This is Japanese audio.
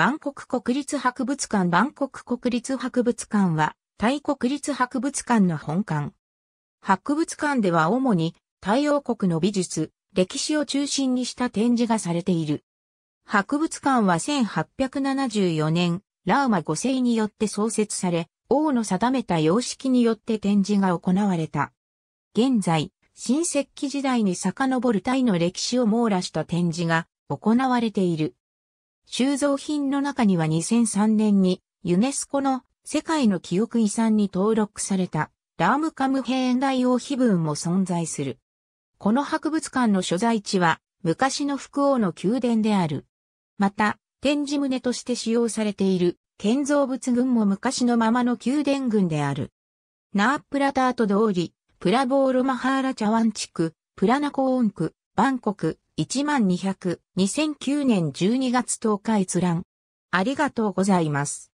バンコク国立博物館バンコク国立博物館は、タイ国立博物館の本館。博物館では主に、太陽国の美術、歴史を中心にした展示がされている。博物館は1874年、ラーマ5世によって創設され、王の定めた様式によって展示が行われた。現在、新石器時代に遡るタイの歴史を網羅した展示が行われている。収蔵品の中には2003年にユネスコの世界の記憶遺産に登録されたラームカムヘーン大王碑文も存在する。この博物館の所在地は昔の福王の宮殿である。また、展示棟として使用されている建造物群も昔のままの宮殿群である。ナープラタート通り、プラボーロマハーラチャワン地区、プラナコーン区、バンコク、1200、2009年12月10日閲覧。ありがとうございます。